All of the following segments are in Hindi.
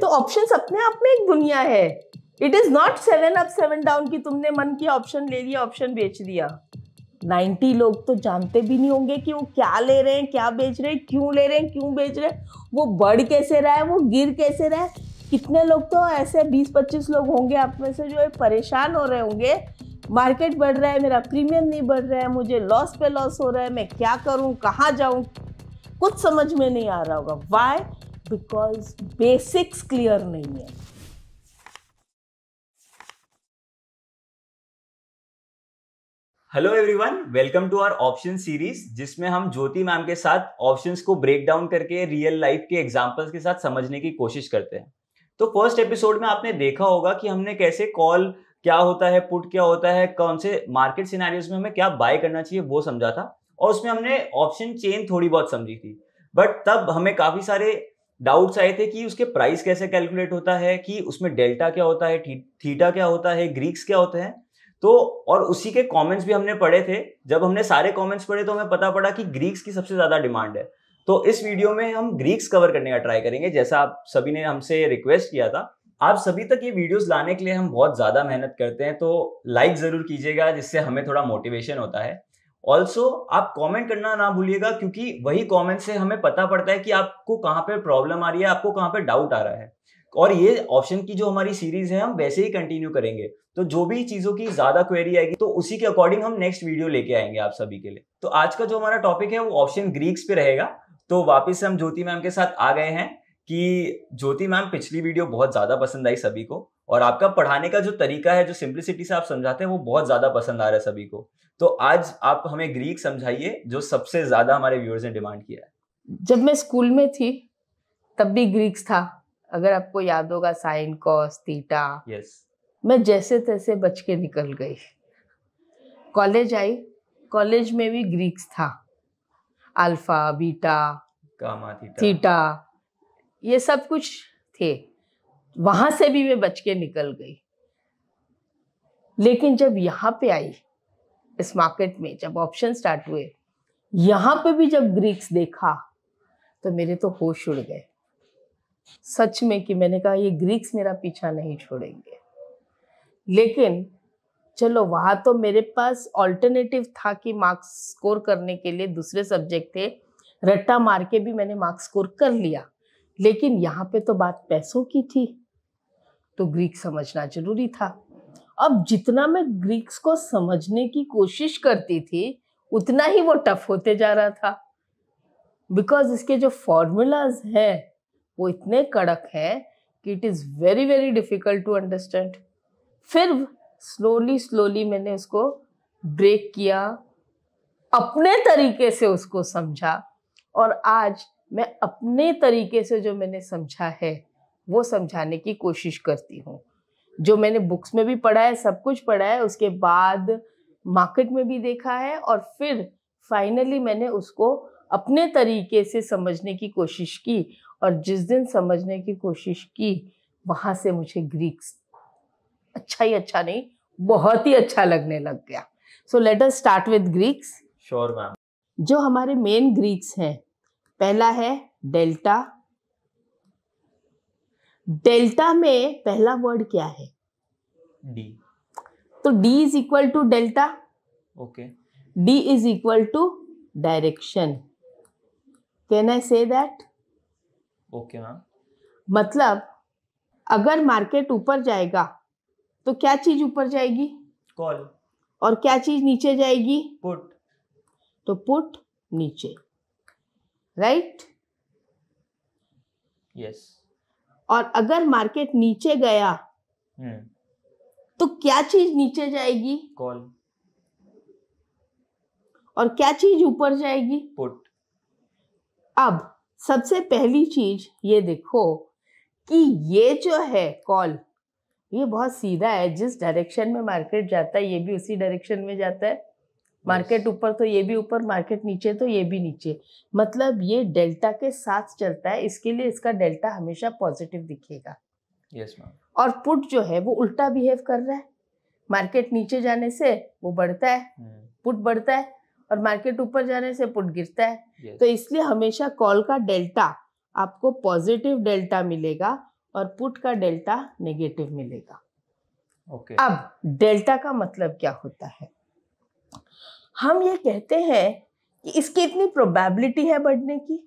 तो ऑप्शन अपने आप में एक दुनिया है it is not seven up seven down की तुमने मन की ऑप्शन ले लिया ऑप्शन बेच दिया 90 लोग तो जानते भी नहीं होंगे कि वो क्या ले रहे हैं क्या बेच रहे हैं क्यों ले रहे हैं क्यों बेच रहे हैं वो बढ़ कैसे रहा है वो गिर कैसे रहा है कितने लोग तो ऐसे 20-25 लोग होंगे आप में से जो है परेशान हो रहे होंगे मार्केट बढ़ रहा है मेरा प्रीमियम नहीं बढ़ रहा है मुझे लॉस पे लॉस हो रहा है मैं क्या करूँ कहाँ जाऊँ कुछ समझ में नहीं आ रहा होगा वाई बिकॉज बेसिक्स क्लियर नहीं है hello everyone welcome to our option series जिसमें हम ज्योति मैम के साथ ऑप्शंस को ब्रेक डाउन करके रियल लाइफ के एग्जांपल्स के साथ समझने की कोशिश करते हैं तो फर्स्ट एपिसोड में आपने देखा होगा कि हमने कैसे कॉल क्या होता है पुट क्या होता है कौन से मार्केट सिनेरियोज में हमें क्या बाय करना चाहिए वो समझा था और उसमें हमने ऑप्शन चेन थोड़ी बहुत समझी थी बट तब हमें काफी सारे डाउट्स आए थे कि उसके प्राइस कैसे कैलकुलेट होता है कि उसमें डेल्टा क्या होता है थी, थीटा क्या होता है ग्रीक्स क्या होते हैं तो और उसी के कमेंट्स भी हमने पढ़े थे जब हमने सारे कमेंट्स पढ़े तो हमें पता पड़ा कि ग्रीक्स की सबसे ज़्यादा डिमांड है तो इस वीडियो में हम ग्रीक्स कवर करने का ट्राई करेंगे जैसा आप सभी ने हमसे रिक्वेस्ट किया था आप सभी तक ये वीडियोस लाने के लिए हम बहुत ज़्यादा मेहनत करते हैं तो लाइक ज़रूर कीजिएगा जिससे हमें थोड़ा मोटिवेशन होता है ऑल्सो आप कॉमेंट करना ना भूलिएगा क्योंकि वही कॉमेंट से हमें पता पड़ता है कि आपको कहाँ पे प्रॉब्लम आ रही है आपको कहाँ पे डाउट आ रहा है और ये ऑप्शन की जो हमारी सीरीज है हम वैसे ही कंटिन्यू करेंगे तो जो भी चीज़ों की ज़्यादा क्वेरी आएगी तो उसी के अकॉर्डिंग हम नेक्स्ट वीडियो लेके आएंगे आप सभी के लिए तो आज का जो हमारा टॉपिक है वो ऑप्शन ग्रीक्स पे रहेगा तो वापस हम ज्योति मैम के साथ आ गए हैं कि ज्योति मैम पिछली वीडियो बहुत ज़्यादा पसंद आई सभी को और आपका पढ़ाने का जो तरीका है जो सिंप्लिसिटी से आप समझाते हैं वो बहुत ज़्यादा पसंद आ रहा है सभी को तो आज आप हमें ग्रीक समझाइए जो सबसे ज्यादा हमारे व्यूअर्स ने डिमांड किया है जब मैं स्कूल में थी तब भी ग्रीक्स था अगर आपको याद होगा साइन कॉस थीटा यस मैं जैसे तैसे बच के निकल गई कॉलेज आई कॉलेज में भी ग्रीक्स था alpha beta gamma theta theta ये सब कुछ थे वहां से भी मैं बच के निकल गई लेकिन जब यहाँ पे आई इस मार्केट में जब ऑप्शन स्टार्ट हुए यहाँ पे भी जब ग्रीक्स देखा तो मेरे तो होश उड़ गए सच में कि मैंने कहा ये ग्रीक्स मेरा पीछा नहीं छोड़ेंगे लेकिन चलो वहाँ तो मेरे पास ऑल्टरनेटिव था कि मार्क्स स्कोर करने के लिए दूसरे सब्जेक्ट थे रट्टा मार के भी मैंने मार्क्स स्कोर कर लिया लेकिन यहाँ पे तो बात पैसों की थी तो ग्रीक समझना जरूरी था अब जितना मैं ग्रीक्स को समझने की कोशिश करती थी उतना ही वो टफ होते जा रहा था बिकॉज इसके जो फॉर्मूलाज हैं वो इतने कड़क हैं कि it is very very difficult to understand फिर स्लोली स्लोली मैंने उसको ब्रेक किया अपने तरीके से उसको समझा और आज मैं अपने तरीके से जो मैंने समझा है वो समझाने की कोशिश करती हूँ जो मैंने बुक्स में भी पढ़ा है सब कुछ पढ़ा है उसके बाद मार्केट में भी देखा है और फिर फाइनली मैंने उसको अपने तरीके से समझने की कोशिश की और जिस दिन समझने की कोशिश की वहाँ से मुझे ग्रीक्स अच्छा ही अच्छा नहीं बहुत ही अच्छा लगने लग गया so let us start with Greeks sure ma'am जो हमारे मेन ग्रीक्स हैं पहला है डेल्टा डेल्टा में पहला वर्ड क्या है डी तो D is equal to delta okay D is equal to direction can I say that okay ma'am मतलब अगर मार्केट ऊपर जाएगा तो क्या चीज ऊपर जाएगी कॉल और क्या चीज नीचे जाएगी पुट तो पुट नीचे राइट यस yes. और अगर मार्केट नीचे गया हम्म। तो क्या चीज नीचे जाएगी कॉल और क्या चीज ऊपर जाएगी पुट अब सबसे पहली चीज ये देखो कि ये जो है कॉल ये बहुत सीधा है जिस डायरेक्शन में मार्केट जाता है ये भी उसी डायरेक्शन में जाता है मार्केट ऊपर तो ये भी ऊपर मार्केट नीचे तो ये भी नीचे मतलब ये डेल्टा के साथ चलता है इसके लिए इसका डेल्टा हमेशा पॉजिटिव दिखेगा यस मैम और पुट जो है वो उल्टा बिहेव कर रहा है मार्केट नीचे जाने से वो बढ़ता है hmm. पुट बढ़ता है और मार्केट ऊपर जाने से पुट गिरता है yes. तो इसलिए हमेशा कॉल का डेल्टा आपको पॉजिटिव डेल्टा मिलेगा और पुट का डेल्टा नेगेटिव मिलेगा ओके okay. अब डेल्टा का मतलब क्या होता है हम ये कहते हैं कि इसकी इतनी प्रोबेबिलिटी है बढ़ने की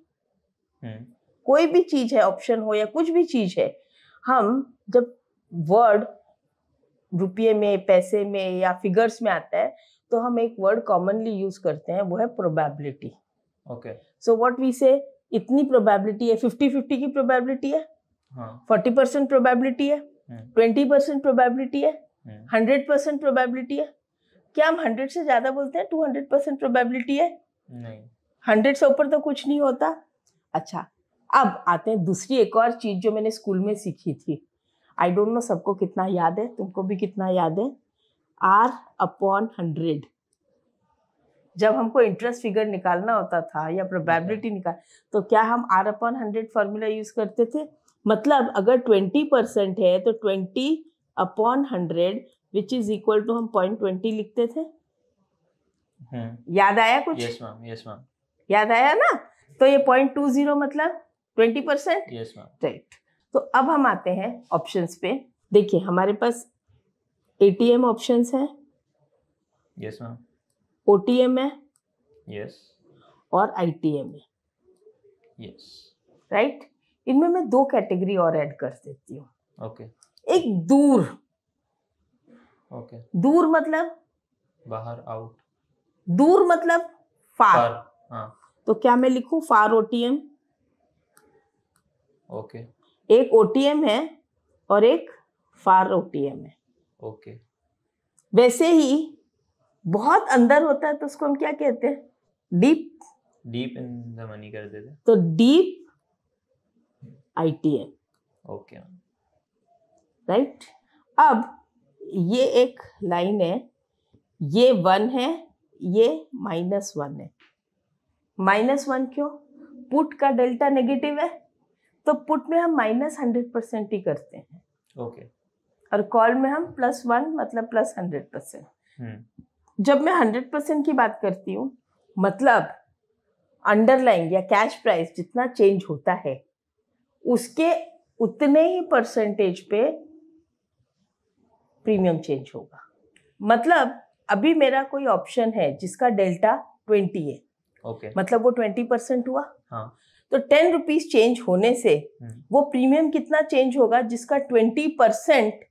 हम्म। कोई भी चीज है ऑप्शन हो या कुछ भी चीज है हम जब वर्ड रुपये में पैसे में या फिगर्स में आता है तो हम एक वर्ड कॉमनली यूज करते हैं वो है probability okay so what we say इतनी प्रोबेबिलिटी है फिफ्टी फिफ्टी की प्रोबेबिलिटी है फोर्टी परसेंट प्रोबेबिलिटी है ट्वेंटी परसेंट प्रोबेबिलिटी है हंड्रेड परसेंट प्रोबेबिलिटी है क्या हम हंड्रेड से ज्यादा बोलते हैं टू हंड्रेड परसेंट प्रोबेबिलिटी है नहीं हंड्रेड से ऊपर तो कुछ नहीं होता अच्छा अब आते हैं दूसरी एक और चीज जो मैंने स्कूल में सीखी थी आई डोंट नो सबको कितना याद है तुमको भी कितना याद है आर अपॉन हंड्रेड जब हमको इंटरेस्ट फिगर निकालना होता था या प्रोबेबिलिटी निकाल तो क्या हम R upon hundred formula use करते थे मतलब अगर ट्वेंटी परसेंट है तो twenty upon hundred which is equal to हम पॉइंट ट्वेंटी लिखते थे हम्म। याद आया कुछ यस मैम यस मैम याद आया ना तो ये पॉइंट टू जीरो मतलब twenty percent yes ma'am right तो अब हम आते हैं ऑप्शंस पे देखिए हमारे पास एटीएम ऑप्शंस है यस मैम ओटीएम है यस और आईटीएम है यस राइट इनमें मैं दो कैटेगरी और ऐड कर देती हूँ ओके okay. एक दूर दूर मतलब बाहर आउट दूर मतलब फार, फार हाँ. तो क्या मैं लिखू फार ओटीएम ओके okay. एक ओटीएम है और एक फार ओटीएम है ओके okay. वैसे ही बहुत अंदर होता है तो उसको हम क्या कहते हैं deep deep in the money कर देते तो डीप आईटीएम ओके राइट अब ये एक लाइन है ये वन है ये माइनस वन है माइनस वन क्यों पुट का डेल्टा नेगेटिव है तो पुट में हम माइनस हंड्रेड परसेंट ही करते हैं ओके okay. और कॉल में हम प्लस वन मतलब प्लस हंड्रेड परसेंट हम्म। जब मैं हंड्रेड परसेंट की बात करती हूँ मतलब अंडरलाइन या कैश प्राइस जितना चेंज होता है उसके उतने ही परसेंटेज पे प्रीमियम चेंज होगा मतलब अभी मेरा कोई ऑप्शन है जिसका डेल्टा ट्वेंटी है okay. मतलब वो ट्वेंटी परसेंट हुआ हाँ. तो टेन रुपीज चेंज होने से हुँ. हम्म। वो प्रीमियम कितना चेंज होगा जिसका ट्वेंटी परसेंट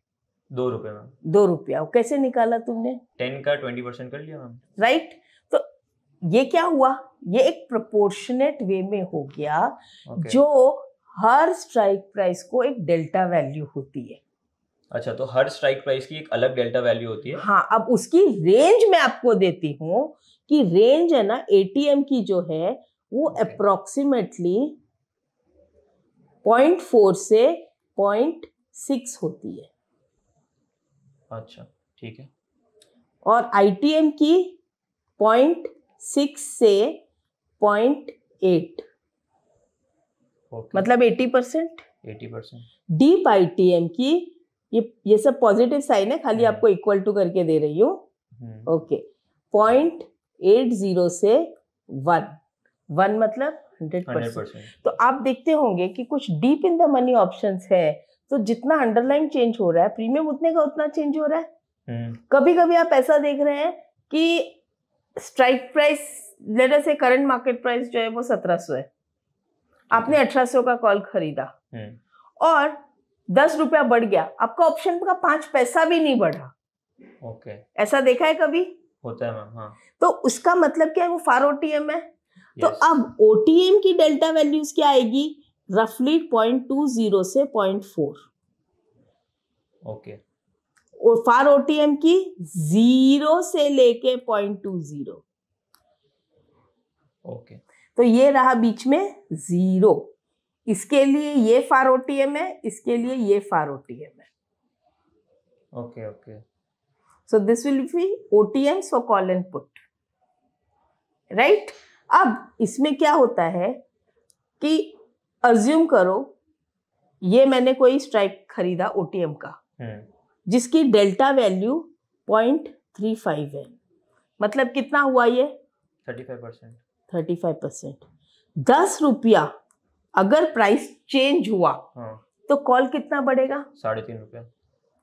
दो रुपया मैम दो रुपया कैसे निकाला तुमने टेन का ट्वेंटी परसेंट कर लिया मैम राइट तो ये क्या हुआ ये एक प्रोपोर्शनेट वे में हो गया okay. जो हर स्ट्राइक प्राइस को एक डेल्टा वैल्यू होती है अच्छा तो हर स्ट्राइक प्राइस की एक अलग डेल्टा वैल्यू होती है हाँ अब उसकी रेंज मैं आपको देती हूँ कि रेंज है ना एटीएम की जो है वो अप्रोक्सीमेटली पॉइंट फोर से पॉइंट सिक्स होती है अच्छा ठीक है और आईटीएम की पॉइंट सिक्स से पॉइंट एट मतलब eighty percent eighty percent deep ITM की ये ये सब पॉजिटिव साइन है खाली हम्म। आपको इक्वल टू करके दे रही हूँ ओके पॉइंट एट जीरो से वन वन मतलब हंड्रेड परसेंट तो आप देखते होंगे कि कुछ deep in the money option है तो जितना अंडरलाइन चेंज हो रहा है प्रीमियम उतने का उतना चेंज हो रहा है हम्म। कभी कभी आप ऐसा देख रहे हैं कि स्ट्राइक प्राइस जैसे से करंट मार्केट प्राइस जो है वो सत्रह सौ है आपने अठारह सौ का कॉल खरीदा हम्म। और दस रुपया बढ़ गया आपका ऑप्शन का पांच पैसा भी नहीं बढ़ा ओके okay. ऐसा देखा है कभी होता है मैम हाँ तो उसका मतलब क्या है वो फार ओटीएम है तो yes. तो अब ओटीएम की डेल्टा वैल्यूज क्या आएगी रफली पॉइंट टू जीरो से पॉइंट फोर ओके और फार ओटीएम की जीरो से लेके पॉइंट टू जीरो ओके तो ये रहा बीच में जीरो इसके लिए ये फार ओटीएम है इसके लिए ये फार ओटीएम है okay okay so this will be OTM so call and put right अब इसमें क्या होता है कि अज्यूम करो ये मैंने कोई स्ट्राइक खरीदा ओटीएम का hmm. जिसकी delta value point three five है मतलब कितना हुआ ये thirty five percent thirty five percent दस रुपया अगर प्राइस चेंज हुआ हाँ। तो कॉल कितना बढ़ेगा साढ़े तीन रुपया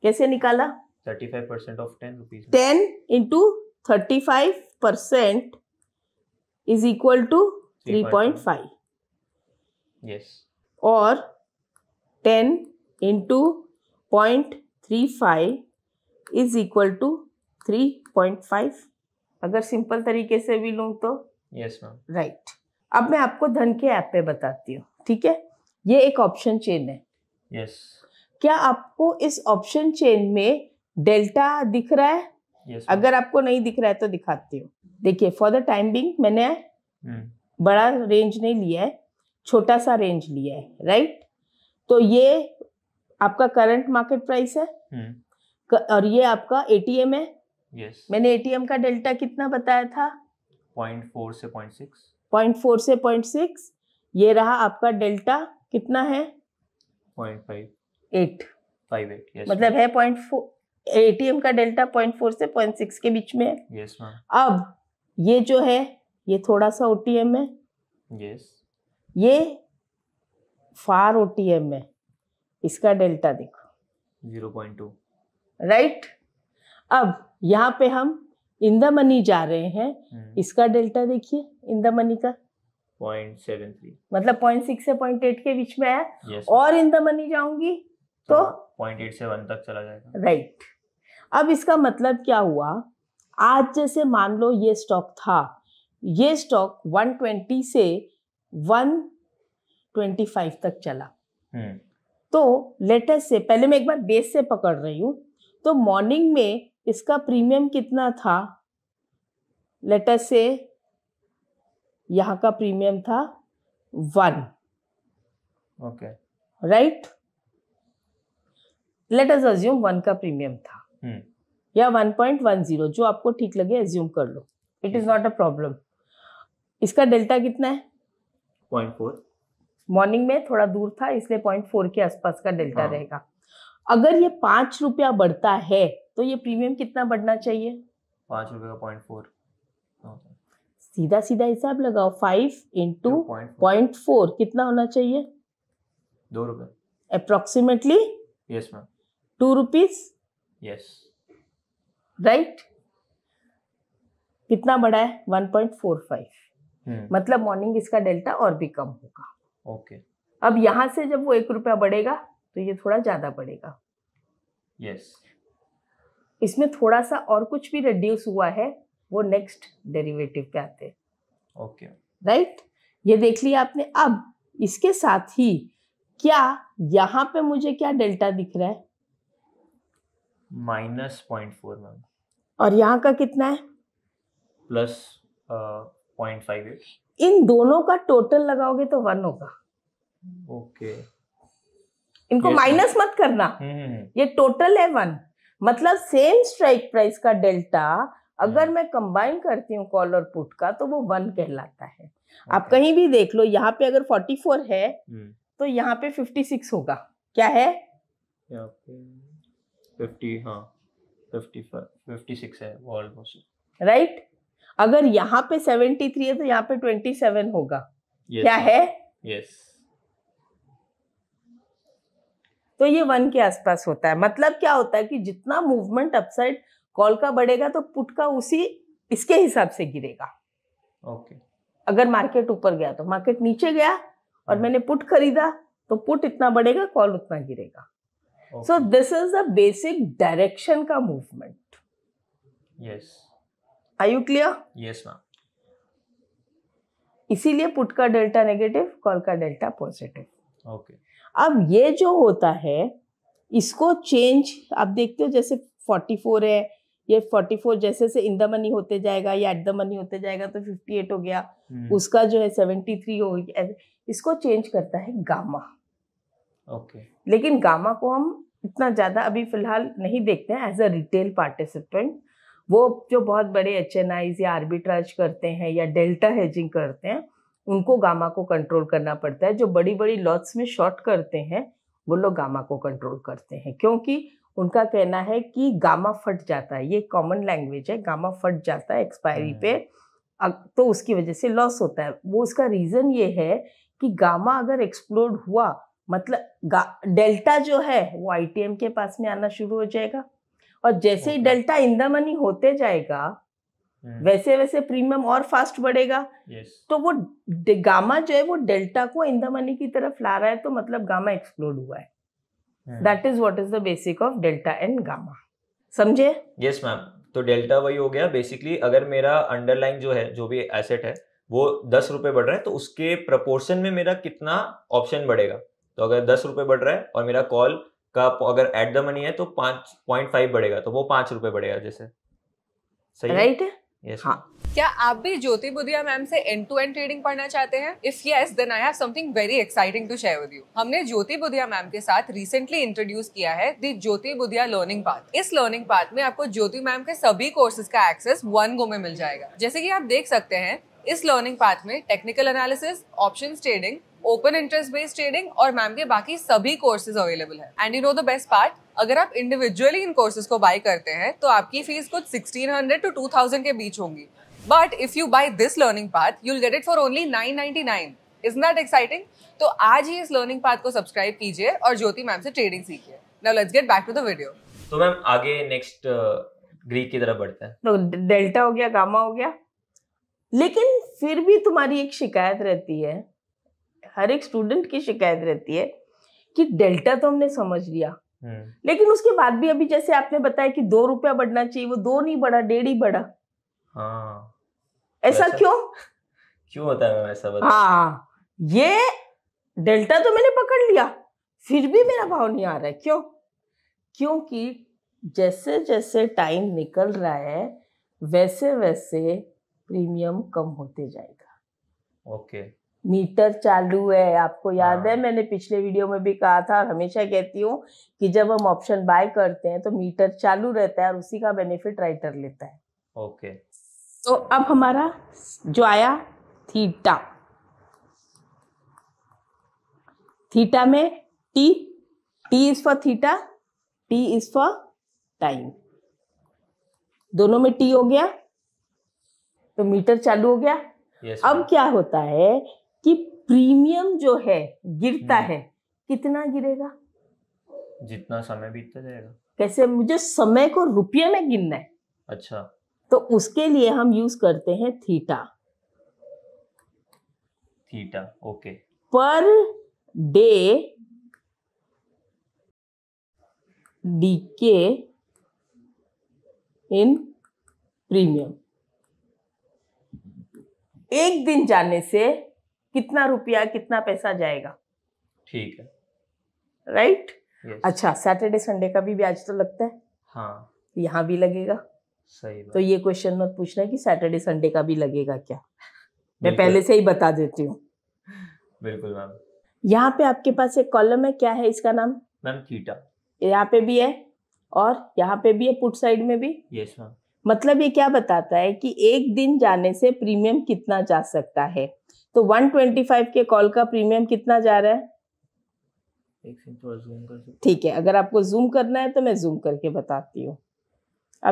कैसे निकाला thirty five percent of ten rupees ten into thirty five percent is equal to three point five yes और ten into point three five is equal to three point five अगर सिंपल तरीके से भी लूँ तो यस मैम राइट अब मैं आपको धन के ऐप पे बताती हूँ ठीक है ये एक ऑप्शन चेन है yes. क्या आपको इस ऑप्शन चेन में डेल्टा दिख रहा है yes, अगर आपको नहीं दिख रहा है तो दिखाती हूँ देखिए फॉर द टाइम बिंग मैंने hmm. बड़ा रेंज नहीं लिया है छोटा सा रेंज लिया है राइट तो ये आपका करंट मार्केट प्राइस है hmm. और ये आपका एटीएम है yes. मैंने एटीएम का डेल्टा कितना बताया था फोर से पॉइंट पॉइंट 0.4 से सिक्स ये रहा आपका डेल्टा कितना है एट मतलब है पॉइंट फोर एटीएम का डेल्टा पॉइंट फोर से पॉइंट सिक्स के बीच में है yes, अब ये जो है ये थोड़ा सा ओटीएम है yes. ये फार ओटीएम है इसका डेल्टा देखो जीरो पॉइंट टू राइट अब यहाँ पे हम इंदा मनी जा रहे हैं hmm. इसका डेल्टा देखिए इंदा मनी का 0.73 मतलब 0.6 से 0.8 के बीच में है yes, और इन द मनी जाऊंगी तो 0.8 से 1 तक चला जाएगा राइट right. अब इसका मतलब क्या हुआ आज जैसे मान लो ये स्टॉक था ये स्टॉक 120 से 125 तक चला hmm. तो लेटेस्ट से पहले मैं एक बार बेस से पकड़ रही हूँ तो मॉर्निंग में इसका प्रीमियम कितना था लेटेस्ट से यहाँ का प्रीमियम था one okay right let us assume one का प्रीमियम था hmm. या जीरो जो आपको ठीक लगे एज्यूम कर लो it is not a problem इसका डेल्टा कितना है पॉइंट फोर मॉर्निंग में थोड़ा दूर था इसलिए पॉइंट फोर के आसपास का डेल्टा हाँ. रहेगा अगर ये पांच रुपया बढ़ता है तो ये प्रीमियम कितना बढ़ना चाहिए पांच रुपये का पॉइंट फोर सीधा सीधा हिसाब लगाओ फाइव इंटू पॉइंट फोर कितना होना चाहिए दो रुपए approximately yes ma'am two rupees yes right कितना बड़ा है वन पॉइंट फोर फाइव मतलब मॉर्निंग इसका डेल्टा और भी कम होगा ओके okay. अब यहां से जब वो एक रुपया बढ़ेगा तो ये थोड़ा ज्यादा बढ़ेगा यस yes. इसमें थोड़ा सा और कुछ भी रिड्यूस हुआ है वो नेक्स्ट डेरिवेटिव पे आते हैं ओके राइट ये देख लिया आपने अब इसके साथ ही क्या यहाँ पे मुझे क्या डेल्टा दिख रहा है माइनस पॉइंट फोर मैम और यहाँ का कितना है प्लस पॉइंट फाइव इन दोनों का टोटल लगाओगे तो वन होगा ओके okay. इनको माइनस मत करना हम्म, हम्म, हम्म। ये टोटल है वन मतलब सेम स्ट्राइक प्राइस का डेल्टा अगर हाँ। मैं कंबाइन करती हूँ कॉल और पुट का तो वो वन कहलाता है आप कहीं भी देख लो यहाँ पे अगर फोर्टी हम्म। तो फोर हाँ, है तो यहाँ पे फिफ्टी सिक्स होगा क्या है हाँ राइट right? अगर यहाँ पे सेवेंटी थ्री है तो यहाँ पे ट्वेंटी सेवन होगा yes, क्या है यस yes. तो ये वन के आसपास होता है मतलब क्या होता है कि जितना मूवमेंट अपसाइड कॉल का बढ़ेगा तो पुट का उसी इसके हिसाब से गिरेगा ओके okay. अगर मार्केट ऊपर गया तो मार्केट नीचे गया और हम्म। मैंने पुट खरीदा तो पुट इतना बढ़ेगा कॉल उतना गिरेगा so this is the basic direction का movement yes are you clear yes ma'am इसीलिए पुट का डेल्टा नेगेटिव कॉल का डेल्टा पॉजिटिव ओके अब ये जो होता है इसको चेंज आप देखते हो जैसे 44 है ये फोर्टी फोर जैसे से इन द मनी होते जाएगा या एट द मनी होते जाएगा तो फिफ्टी एट हो गया हम्म। उसका जो है सेवेंटी थ्री हो गया इसको चेंज करता है गामा ओके लेकिन गामा को हम इतना ज़्यादा अभी फिलहाल नहीं देखते हैं एज अ रिटेल पार्टिसिपेंट वो जो बहुत बड़े एच एन आईज या आर्बिट्राज करते हैं या डेल्टा हेजिंग करते हैं उनको गामा को कंट्रोल करना पड़ता है जो बड़ी बड़ी लॉट्स में शॉर्ट करते हैं वो लोग गामा को कंट्रोल करते हैं क्योंकि उनका कहना है कि गामा फट जाता है ये कॉमन लैंग्वेज है गामा फट जाता है एक्सपायरी हम्म। पे तो उसकी वजह से लॉस होता है वो उसका रीजन ये है कि गामा अगर एक्सप्लोड हुआ मतलब डेल्टा जो है वो आई के पास में आना शुरू हो जाएगा और जैसे ही डेल्टा इन द मनी होते जाएगा हम्म। वैसे वैसे प्रीमियम और फास्ट बढ़ेगा yes. तो वो गामा जो है वो डेल्टा को इन द मनी की तरफ ला रहा है तो मतलब गामा एक्सप्लोड हुआ है that is what is the basic of delta and gamma समझे यस मैम तो डेल्टा वही हो गया बेसिकली अगर मेरा अंडरलाइन जो है जो भी एसेट है वो दस रुपए बढ़ रहा है तो उसके प्रपोर्शन में मेरा कितना ऑप्शन बढ़ेगा तो अगर दस रुपए बढ़ रहा है और मेरा कॉल का अगर एट द मनी है तो पांच पॉइंट फाइव बढ़ेगा तो वो पांच रुपए बढ़ेगा जैसे सही राइट right है? yes. हाँ क्या आप भी ज्योति बुधिया मैम से एंड टू एंड ट्रेडिंग पढ़ना चाहते हैं if yes then I have something very exciting to share with you हमने ज्योति बुधिया मैम के साथ रिसेंटली इंट्रोड्यूस किया है the Jyoti Budhiya learning path इस लर्निंग पाथ में आपको ज्योति मैम के सभी कोर्सेज का एक्सेस वन गो में मिल जाएगा जैसे की आप देख सकते हैं इस लर्निंग पाथ में technical analysis option trading open interest based trading और मैम के बाकी सभी कोर्सेज अवेलेबल है and you know the best part अगर आप इंडिविजुअली इन कोर्सेज को बाय करते हैं तो आपकी फीस कुछ 1600 टू 2000 के बीच होंगी but if you buy this learning path you'll get it for only 999 is not exciting तो आज ही इस लर्निंग पाथ को सब्सक्राइब कीजिए और ज्योति मैम से ट्रेडिंग सीखिए now let's get back to the video तो मैम आगे नेक्स्ट ग्रीक uh, की तरफ बढ़ते हैं तो डेल्टा हो गया गामा हो गया लेकिन फिर भी तुम्हारी एक शिकायत रहती है हर एक स्टूडेंट की शिकायत रहती है कि डेल्टा तो हमने समझ लिया हम्म। लेकिन उसके बाद भी अभी जैसे आपने बताया कि दो रुपया बढ़ना चाहिए वो दो नहीं बढ़ा डेढ़ ही बढ़ा हाँ। ऐसा क्यों क्यों होता है ऐसा हाँ ये डेल्टा तो मैंने पकड़ लिया फिर भी मेरा भाव नहीं आ रहा है क्यों क्योंकि जैसे जैसे टाइम निकल रहा है वैसे वैसे प्रीमियम कम होते जाएगा ओके okay. मीटर चालू है आपको याद है हाँ। मैंने पिछले वीडियो में भी कहा था और हमेशा कहती हूँ कि जब हम ऑप्शन बाय करते हैं तो मीटर चालू रहता है और उसी का बेनिफिट राइटर लेता है ओके तो अब हमारा जो आया थीटा थीटा में T T is for theta T is for time दोनों में टी हो गया तो मीटर चालू हो गया yes, अब क्या होता है कि प्रीमियम जो है गिरता हम्म। है कितना गिरेगा जितना समय बीतता जाएगा कैसे मुझे समय को रुपये में गिनना है अच्छा तो उसके लिए हम यूज करते हैं थीटा थीटा ओके पर डे डीके इन प्रीमियम एक दिन जाने से कितना रुपया कितना पैसा जाएगा ठीक है राइट right? yes. अच्छा सैटरडे संडे का भी ब्याज तो लगता है हाँ यहाँ भी लगेगा सही तो ये क्वेश्चन मत पूछना कि सैटरडे संडे का भी लगेगा क्या मैं पहले से ही बता देती हूँ बिल्कुल मैम यहाँ पे आपके पास एक कॉलम है क्या है इसका नाम मैम थीटा यहाँ पे भी है और यहाँ पे भी है पुट साइड में भी यस मैम मतलब ये क्या बताता है कि एक दिन जाने से प्रीमियम कितना जा सकता है तो 125 के कॉल का प्रीमियम कितना जा रहा है ठीक है अगर आपको जूम करना है तो मैं जूम करके बताती हूँ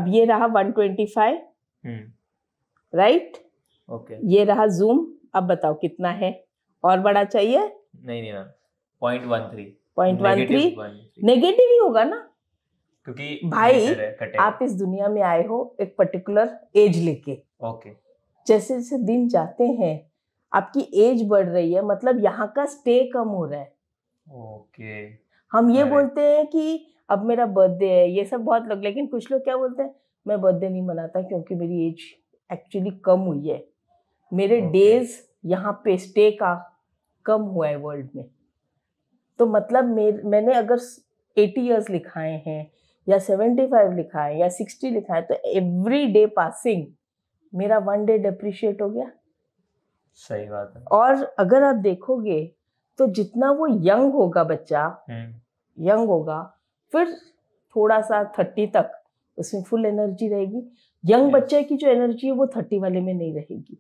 अब ये रहा 125 राइट ओके ये रहा जूम अब बताओ कितना है और बड़ा चाहिए नहीं नहीं ma'am point one three point one three negative ही होगा ना क्योंकि भाई आप इस दुनिया में आए हो एक पर्टिकुलर एज लेके ओके जैसे जैसे दिन जाते हैं आपकी एज बढ़ रही है मतलब यहाँ का स्टे कम हो रहा है ओके हम ये बोलते हैं कि अब मेरा बर्थडे है ये सब बहुत लोग लेकिन कुछ लोग क्या बोलते हैं मैं बर्थडे नहीं मनाता क्योंकि मेरी एज एक्चुअली कम हुई है मेरे डेज यहाँ पे स्टे का कम हुआ है वर्ल्ड में तो मतलब मैंने अगर एटी ईयर्स लिखाए हैं या 75 लिखा है या 60 लिखा है तो एवरी डे पासिंग मेरा वन डे डिप्रिशिएट हो गया सही बात है और अगर आप देखोगे तो जितना वो यंग होगा बच्चा यंग हम्म। होगा फिर थोड़ा सा थर्टी तक उसमें फुल एनर्जी रहेगी यंग बच्चे की जो एनर्जी है वो थर्टी वाले में नहीं रहेगी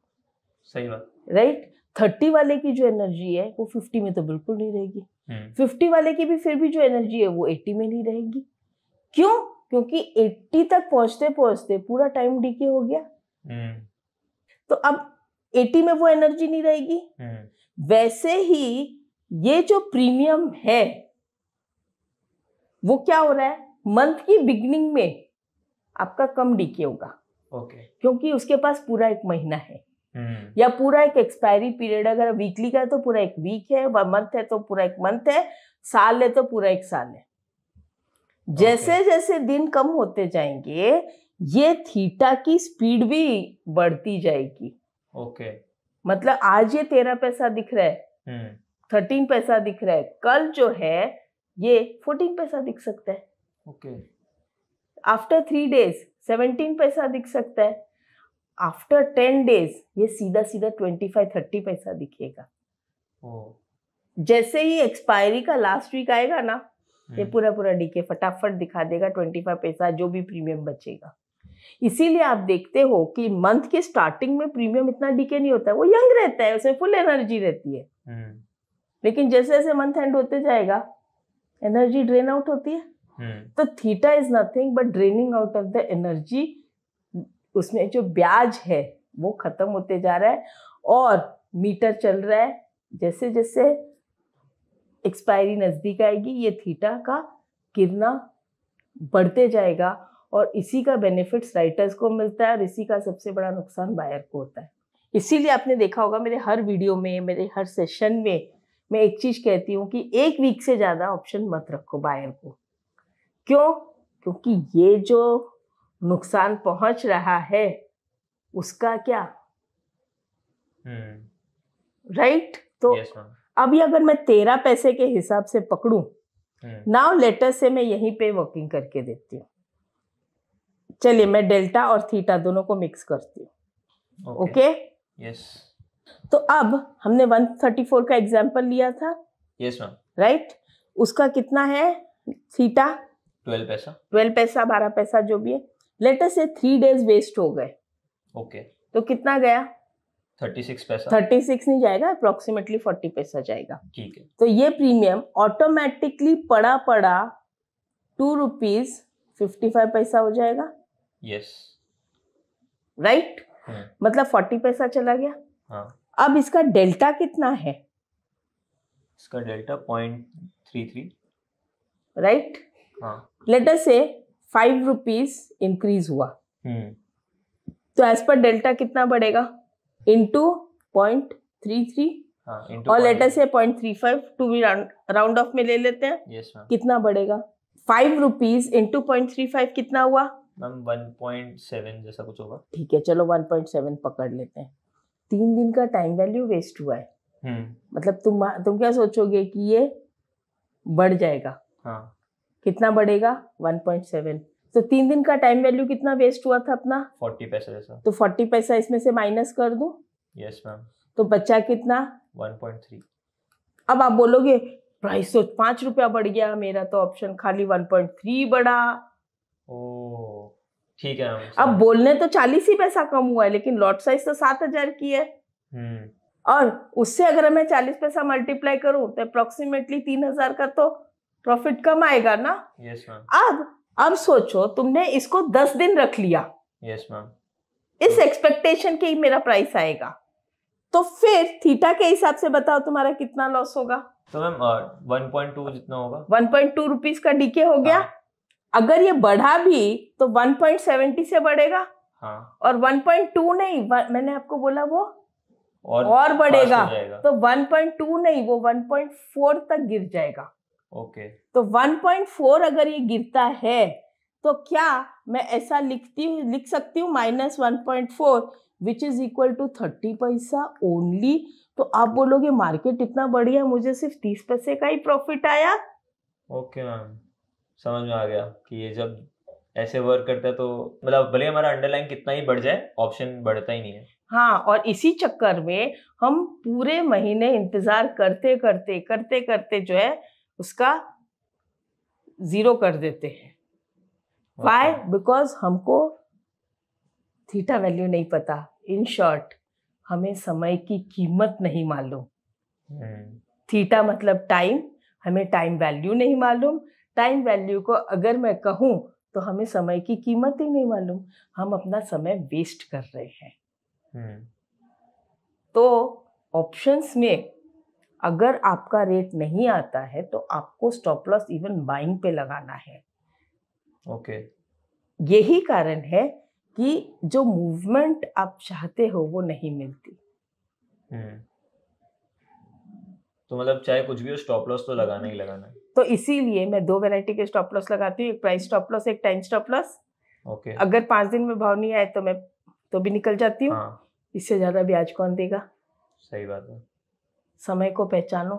सही बात राइट थर्टी वाले की जो एनर्जी है वो फिफ्टी में तो बिल्कुल नहीं रहेगी फिफ्टी हम्म। वाले की भी फिर भी जो एनर्जी है वो एट्टी में नहीं रहेगी क्यों क्योंकि 80 तक पहुंचते पहुंचते पूरा टाइम डीके हो गया hmm. तो अब 80 में वो एनर्जी नहीं रहेगी hmm. वैसे ही ये जो प्रीमियम है वो क्या हो रहा है मंथ की बिगनिंग में आपका कम डीके होगा ओके okay. क्योंकि उसके पास पूरा एक महीना है Hmm. या पूरा एक एक्सपायरी पीरियड अगर वीकली का है तो पूरा एक वीक है मंथ है तो पूरा एक मंथ है साल है तो पूरा एक साल है जैसे okay. जैसे दिन कम होते जाएंगे ये थीटा की स्पीड भी बढ़ती जाएगी ओके okay. मतलब आज ये तेरह पैसा दिख रहा है थर्टीन हम्म। पैसा दिख रहा है कल जो है ये फोर्टीन पैसा दिख सकता है okay after three days seventeen पैसा दिख सकता है आफ्टर टेन डेज ये सीधा सीधा ट्वेंटी फाइव थर्टी पैसा दिखेगा oh. जैसे ही एक्सपायरी का लास्ट वीक आएगा ना ये हम्म। पूरा पूरा डीके फटाफट दिखा देगा ट्वेंटी फाइव पैसा जो भी प्रीमियम बचेगा इसीलिए आप देखते हो कि मंथ के स्टार्टिंग में प्रीमियम इतना डीके नहीं होता है वो यंग रहता है उसमें फुल एनर्जी रहती है हम्म। लेकिन जैसे जैसे मंथ एंड होते जाएगा एनर्जी ड्रेन आउट होती है हम्म। तो theta is nothing but draining out of the energy उसमें जो ब्याज है वो खत्म होते जा रहा है और मीटर चल रहा है जैसे जैसे एक्सपायरी नज़दीक आएगी ये थीटा का गिरना बढ़ते जाएगा और इसी का बेनिफिट्स राइटर्स को मिलता है और इसी का सबसे बड़ा नुकसान बायर को होता है इसीलिए आपने देखा होगा मेरे हर वीडियो में मेरे हर सेशन में मैं एक चीज़ कहती हूँ कि एक वीक से ज़्यादा ऑप्शन मत रखो बायर को क्यों क्योंकि ये जो नुकसान पहुंच रहा है उसका क्या राइट हम्म। hmm. right? तो yes, अभी अगर मैं तेरह पैसे के हिसाब से पकड़ू नाउ लेटर से मैं यहीं पे वर्किंग करके देती हूँ चलिए मैं डेल्टा और थीटा दोनों को मिक्स करती हूँ ओके यस तो अब हमने 134 का एग्जाम्पल लिया था यस मैम राइट उसका कितना है थीटा ट्वेल्व पैसा ट्वेल्व पैसा बारह पैसा जो भी है लेटर से थ्री डेज वेस्ट हो गए ओके okay. तो कितना गया थर्टी सिक्स नहीं जाएगा अप्रोक्सीमेटली फोर्टी पैसा जाएगा ठीक है तो ये प्रीमियम ऑटोमेटिकली पड़ा पड़ा टू रुपीज फिफ्टी फाइव पैसा हो जाएगा यस राइट right? हाँ। मतलब फोर्टी पैसा चला गया हाँ. अब इसका डेल्टा कितना है इसका delta point three three right लेटर से फाइव रुपीज इंक्रीज हुआ hmm. तो एज पर डेल्टा कितना बढ़ेगा इंटू पॉइंट थ्री थ्री और लेटर से पॉइंट थ्री फाइव टू भी राउंड ऑफ में ले लेते हैं yes, कितना बढ़ेगा five rupees into point three five कितना हुआ मैम वन पॉइंट सेवन जैसा कुछ होगा ठीक है चलो वन पॉइंट सेवन पकड़ लेते हैं तीन दिन का टाइम वैल्यू वेस्ट हुआ है हुँ. हम्म। मतलब तुम तुम क्या सोचोगे कि ये बढ़ जाएगा हाँ. कितना बढ़ेगा 1.7 तो तीन दिन का टाइम वैल्यू कितना वेस्ट हुआ था अपना फोर्टी पैसा जैसा तो फोर्टी पैसा इसमें से माइनस कर दूं यस मैम तो बच्चा कितना वन पॉइंट थ्री अब आप बोलोगे प्राइस तो पांच रुपया बढ़ गया मेरा तो ऑप्शन खाली वन पॉइंट थ्री बढ़ा ओ ठीक है अब बोलने तो चालीस ही पैसा कम हुआ है लेकिन लॉट साइज तो सात हजार की है हम्म। और उससे अगर मैं चालीस पैसा मल्टीप्लाई करूं तो अप्रोक्सीमेटली तीन हजार का तो प्रॉफिट कम आएगा ना यस मैम अब अब सोचो तुमने इसको दस दिन रख लिया यस yes, मैम इस एक्सपेक्टेशन के ही मेरा प्राइस आएगा तो फिर थीटा के हिसाब से बताओ तुम्हारा कितना लॉस होगा तो मैम 1.2 uh, जितना होगा 1.2 रुपीस का डीके हो गया हाँ. अगर ये बढ़ा भी तो 1.70 से बढ़ेगा हाँ. और 1.2 नहीं मैंने आपको बोला वो और, और बढ़ेगा तो 1.2 नहीं वो 1.4 तक गिर जाएगा ओके तो 1.4 अगर ये गिरता है तो क्या मैं ऐसा लिखती हूँ लिख सकती हूँ minus one point four which is equal to thirty पैसा ओनली तो आप बोलोगे मार्केट इतना बढ़िया मुझे सिर्फ तीस पैसे का ही प्रॉफिट आया ओके मैम समझ में आ गया कि ये जब ऐसे वर्क करता है तो मतलब भले हमारा अंडरलाइन कितना ही बढ़ जाए ऑप्शन बढ़ता ही नहीं है हाँ और इसी चक्कर में हम पूरे महीने इंतजार करते करते करते करते जो है उसका ज़ीरो कर देते हैं वाई बिकॉज हमको थीटा वैल्यू नहीं पता इन शॉर्ट हमें समय की कीमत नहीं मालूम hmm. थीटा मतलब टाइम हमें टाइम वैल्यू नहीं मालूम टाइम वैल्यू को अगर मैं कहूँ तो हमें समय की कीमत ही नहीं मालूम हम अपना समय वेस्ट कर रहे हैं hmm. तो ऑप्शंस में अगर आपका रेट नहीं आता है तो आपको स्टॉप लॉस इवन बाइंग पे लगाना है ओके okay. यही कारण है कि जो मूवमेंट आप चाहते हो वो नहीं मिलती हम्म। तो मतलब चाहे कुछ भी हो स्टॉप लॉस तो लगाना ही लगाना है तो इसीलिए मैं दो वैरायटी के स्टॉप लॉस लगाती हूँ एक प्राइस स्टॉप लॉस एक टाइम स्टॉप लॉस ओके अगर पांच दिन में भाव नहीं आए तो मैं तो भी निकल जाती हूँ हाँ। इससे ज्यादा ब्याज कौन देगा सही बात है समय को पहचानो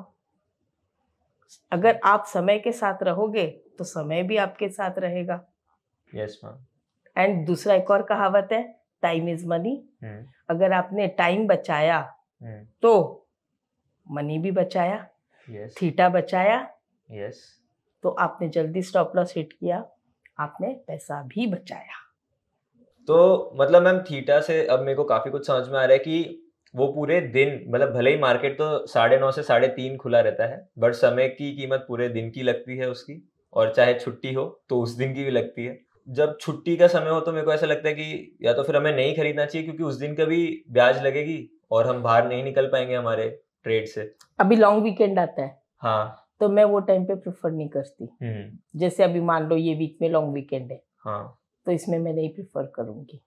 अगर आप समय के साथ रहोगे तो समय भी आपके साथ रहेगा यस मैम एंड दूसरा एक और कहावत है टाइम इज मनी अगर आपने टाइम बचाया hmm. तो मनी भी बचाया yes. थीटा बचाया yes. तो आपने जल्दी स्टॉप लॉस हिट किया आपने पैसा भी बचाया तो मतलब मैम थीटा से अब मेरे को काफी कुछ समझ में आ रहा है कि वो पूरे दिन मतलब भले ही मार्केट तो साढ़े नौ से साढ़े तीन खुला रहता है बट समय की कीमत पूरे दिन की लगती है उसकी और चाहे छुट्टी हो तो उस दिन की भी लगती है जब छुट्टी का समय हो तो मेरे को ऐसा लगता है कि या तो फिर हमें नहीं खरीदना चाहिए क्योंकि उस दिन का भी ब्याज लगेगी और हम बाहर नहीं निकल पाएंगे हमारे ट्रेड से अभी लॉन्ग वीकेंड आता है हाँ तो मैं वो टाइम पे प्रेफर नहीं करती हम्म। जैसे अभी मान लो ये वीक में लॉन्ग वीकेंड है हाँ तो इसमें मैं नहीं प्रेफर करूंगी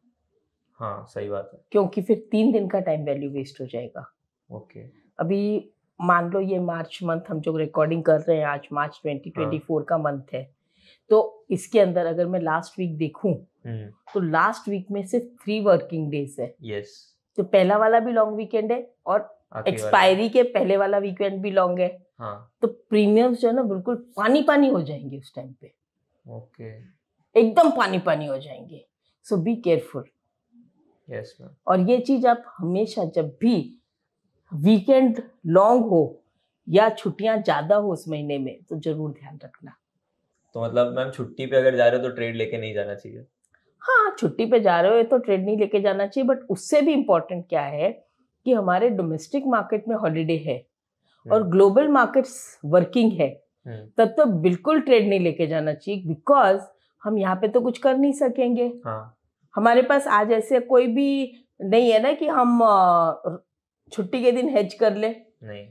हाँ सही बात है क्योंकि फिर तीन दिन का टाइम वैल्यू वेस्ट हो जाएगा ओके अभी मान लो ये मार्च मंथ हम जो रिकॉर्डिंग कर रहे हैं आज मार्च 2024 हाँ. का मंथ है तो इसके अंदर अगर मैं लास्ट वीक देखूं हम्म। तो लास्ट वीक में सिर्फ थ्री वर्किंग डेज है यस तो पहला वाला भी लॉन्ग वीकेंड है और एक्सपायरी के पहले वाला वीकेंड भी लॉन्ग है हाँ. तो प्रीमियम जो है ना बिल्कुल पानी पानी हो जाएंगे उस टाइम पे ओके एकदम पानी पानी हो जाएंगे सो बी केयरफुल yes, और ये चीज आप हमेशा जब भी वीकेंड लॉन्ग हो या छुट्टियां ज्यादा हो उस महीने में तो जरूर ध्यान रखना तो मतलब मैम छुट्टी पे अगर जा रहे हो तो ट्रेड लेके नहीं जाना चाहिए हाँ छुट्टी पे जा रहे हो तो ट्रेड नहीं लेके जाना चाहिए बट उससे भी इम्पोर्टेंट क्या है कि हमारे डोमेस्टिक मार्केट में हॉलीडे है और ग्लोबल मार्केट्स वर्किंग है हम्म। तब तो बिल्कुल ट्रेड नहीं लेके जाना चाहिए बिकॉज हम यहाँ पे तो कुछ कर नहीं सकेंगे हाँ. हमारे पास आज ऐसे कोई भी नहीं है ना कि हम छुट्टी के दिन हेज कर ले नहीं